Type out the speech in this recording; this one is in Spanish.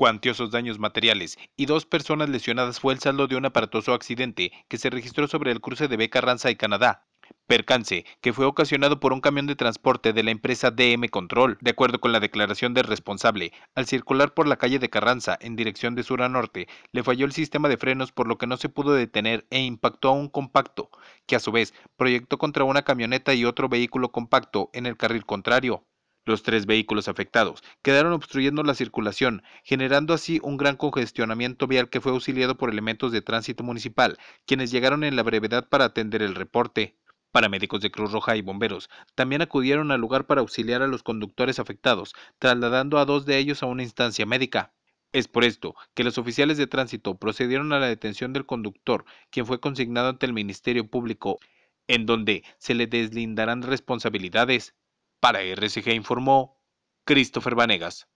cuantiosos daños materiales y dos personas lesionadas fue el saldo de un aparatoso accidente que se registró sobre el cruce de Carranza y Canadá, percance que fue ocasionado por un camión de transporte de la empresa DM Control, de acuerdo con la declaración del responsable. Al circular por la calle de Carranza en dirección de sur a norte, le falló el sistema de frenos por lo que no se pudo detener e impactó a un compacto, que a su vez proyectó contra una camioneta y otro vehículo compacto en el carril contrario. Los tres vehículos afectados quedaron obstruyendo la circulación, generando así un gran congestionamiento vial que fue auxiliado por elementos de tránsito municipal, quienes llegaron en la brevedad para atender el reporte. Paramédicos de Cruz Roja y bomberos también acudieron al lugar para auxiliar a los conductores afectados, trasladando a dos de ellos a una instancia médica. Es por esto que los oficiales de tránsito procedieron a la detención del conductor, quien fue consignado ante el Ministerio Público, en donde se le deslindarán responsabilidades. Para RCG informó Christopher Vanegas.